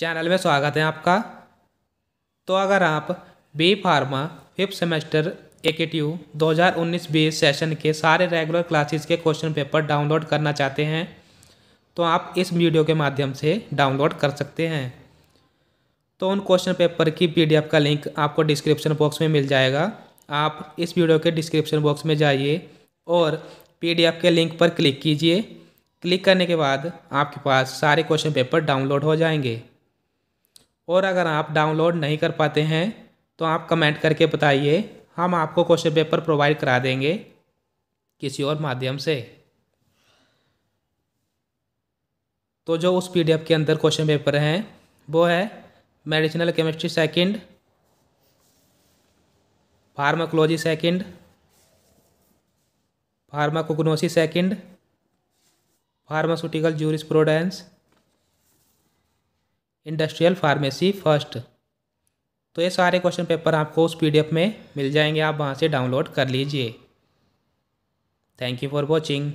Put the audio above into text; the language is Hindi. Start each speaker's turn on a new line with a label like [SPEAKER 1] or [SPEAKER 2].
[SPEAKER 1] चैनल में स्वागत है आपका तो अगर आप B pharma fifth semester U दो हज़ार सेशन के सारे रेगुलर क्लासेस के क्वेश्चन पेपर डाउनलोड करना चाहते हैं तो आप इस वीडियो के माध्यम से डाउनलोड कर सकते हैं तो उन क्वेश्चन पेपर की पीडीएफ का लिंक आपको डिस्क्रिप्शन बॉक्स में मिल जाएगा आप इस वीडियो के डिस्क्रिप्शन बॉक्स में जाइए और पीडीएफ के लिंक पर क्लिक कीजिए क्लिक करने के बाद आपके पास सारे क्वेश्चन पेपर डाउनलोड हो जाएंगे और अगर आप डाउनलोड नहीं कर पाते हैं तो आप कमेंट करके बताइए हम आपको क्वेश्चन पेपर प्रोवाइड करा देंगे किसी और माध्यम से तो जो उस पीडीएफ के अंदर क्वेश्चन पेपर हैं वो है medicinal chemistry second pharmacology second pharmacognosy second pharmaceutical jurisprudence industrial pharmacy first तो ये सारे क्वेश्चन पेपर आपको उस पीडीएफ में मिल जाएंगे आप वहाँ से डाउनलोड कर लीजिए थैंक यू फॉर वॉचिंग